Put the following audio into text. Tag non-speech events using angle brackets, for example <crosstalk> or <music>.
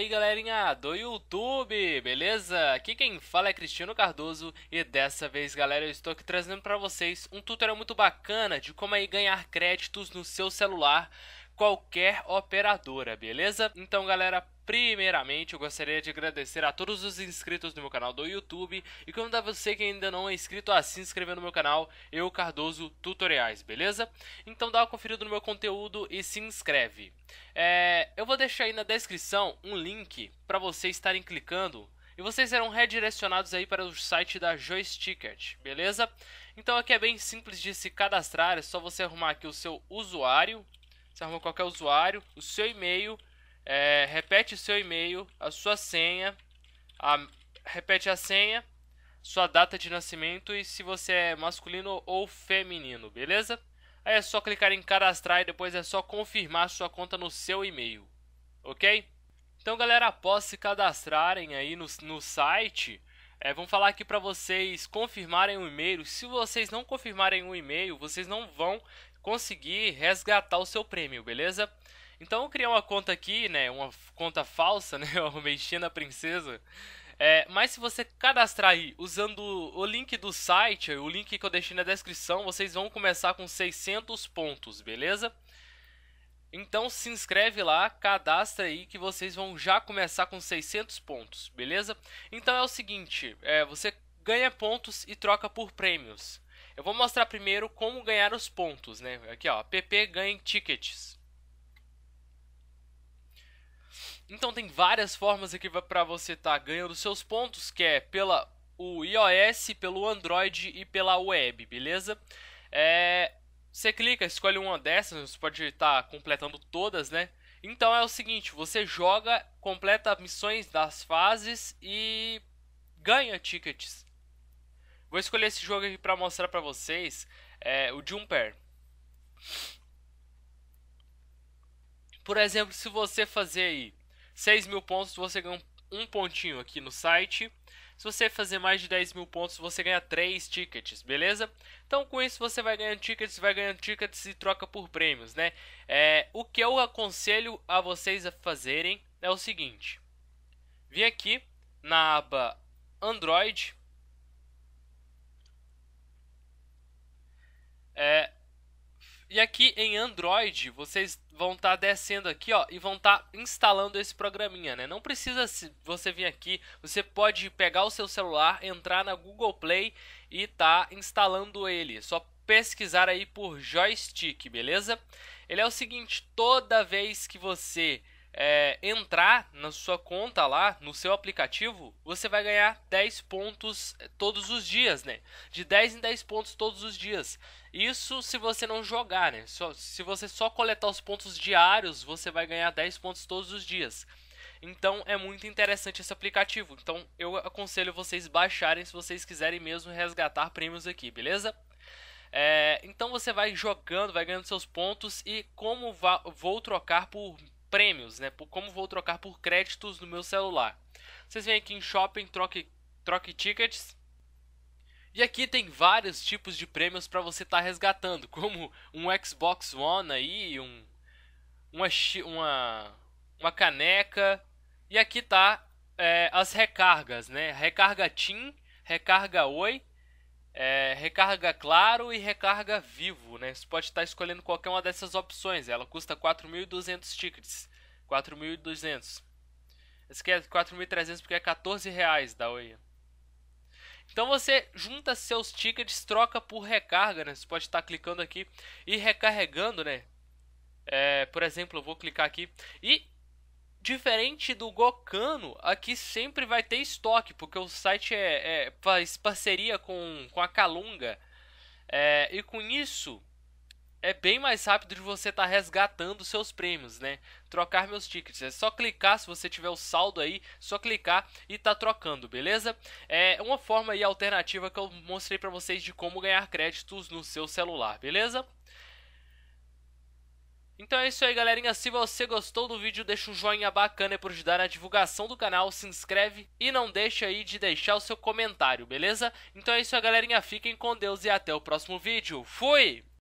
aí, galerinha do YouTube, beleza? Aqui quem fala é Cristiano Cardoso e dessa vez, galera, eu estou aqui trazendo para vocês um tutorial muito bacana de como aí ganhar créditos no seu celular qualquer operadora, beleza? Então, galera, Primeiramente, eu gostaria de agradecer a todos os inscritos do meu canal do YouTube e convidar você que ainda não é inscrito a se inscrever no meu canal, eu Cardoso Tutoriais, beleza? Então dá uma conferida no meu conteúdo e se inscreve. É, eu vou deixar aí na descrição um link para vocês estarem clicando e vocês serão redirecionados aí para o site da Joysticket, beleza? Então aqui é bem simples de se cadastrar, é só você arrumar aqui o seu usuário, você arruma qualquer usuário, o seu e-mail é, repete seu e-mail, a sua senha, a, repete a senha, sua data de nascimento e se você é masculino ou feminino, beleza? Aí é só clicar em cadastrar e depois é só confirmar sua conta no seu e-mail, ok? Então, galera, após se cadastrarem aí no, no site, é, falar aqui para vocês confirmarem o e-mail. Se vocês não confirmarem o e-mail, vocês não vão conseguir resgatar o seu prêmio, beleza? Então eu criei uma conta aqui, né? Uma conta falsa, <laughs> né? Eu arrumei China Princesa. É, mas se você cadastrar aí usando o link do site, o link que eu deixei na descrição, vocês vão começar com 600 pontos, beleza? Então se inscreve lá, cadastra aí que vocês vão já começar com 600 pontos, beleza? Então é o seguinte, é, você ganha pontos e troca por prêmios. Eu vou mostrar primeiro como ganhar os pontos, né? Aqui ó, PP ganha tickets. Então tem várias formas aqui para você estar tá ganhando seus pontos, que é pela o iOS, pelo Android e pela web, beleza? É, você clica, escolhe uma dessas, você pode estar tá completando todas, né? Então é o seguinte, você joga, completa missões das fases e ganha tickets. Vou escolher esse jogo aqui para mostrar para vocês, é, o Jumper. Por exemplo, se você fazer aí 6 mil pontos, você ganha um pontinho aqui no site. Se você fazer mais de 10 mil pontos, você ganha 3 tickets, beleza? Então, com isso, você vai ganhando tickets, vai ganhando tickets e troca por prêmios, né? É, o que eu aconselho a vocês a fazerem é o seguinte. Vim aqui na aba Android. É, e aqui em Android, vocês vão estar tá descendo aqui, ó, e vão estar tá instalando esse programinha, né? Não precisa você vir aqui, você pode pegar o seu celular, entrar na Google Play e tá instalando ele. Só pesquisar aí por joystick, beleza? Ele é o seguinte, toda vez que você é, entrar na sua conta lá, no seu aplicativo, você vai ganhar 10 pontos eh, todos os dias, né? De 10 em 10 pontos todos os dias. Isso se você não jogar, né? se você só coletar os pontos diários, você vai ganhar 10 pontos todos os dias. Então é muito interessante esse aplicativo. Então eu aconselho vocês baixarem se vocês quiserem mesmo resgatar prêmios aqui, beleza? É, então você vai jogando, vai ganhando seus pontos e como vou trocar por prêmios, né? Por, como vou trocar por créditos no meu celular? Vocês vêm aqui em shopping, troque, troque tickets e aqui tem vários tipos de prêmios para você estar tá resgatando, <laughs> como um Xbox One aí, um, uma, uma, uma caneca. E aqui tá é, as recargas, né? Recarga TIM, recarga Oi, é, recarga Claro e recarga Vivo, né? Você pode estar tá escolhendo qualquer uma dessas opções. Ela custa 4.200 tickets. 4.200. Esquece, aqui 4.300 é porque é 14 reais da Oi. Então você junta seus tickets, troca por recarga, né? Você pode estar clicando aqui e recarregando, né? É, por exemplo, eu vou clicar aqui e diferente do Gokano, aqui sempre vai ter estoque, porque o site é, é faz parceria com, com a Calunga. É, e com isso, é bem mais rápido de você estar tá resgatando seus prêmios, né? Trocar meus tickets. É só clicar, se você tiver o saldo aí, só clicar e tá trocando, beleza? É uma forma aí alternativa que eu mostrei para vocês de como ganhar créditos no seu celular, beleza? Então é isso aí, galerinha. Se você gostou do vídeo, deixa um joinha bacana para ajudar na divulgação do canal, se inscreve e não deixa aí de deixar o seu comentário, beleza? Então é isso aí, galerinha. Fiquem com Deus e até o próximo vídeo. Fui!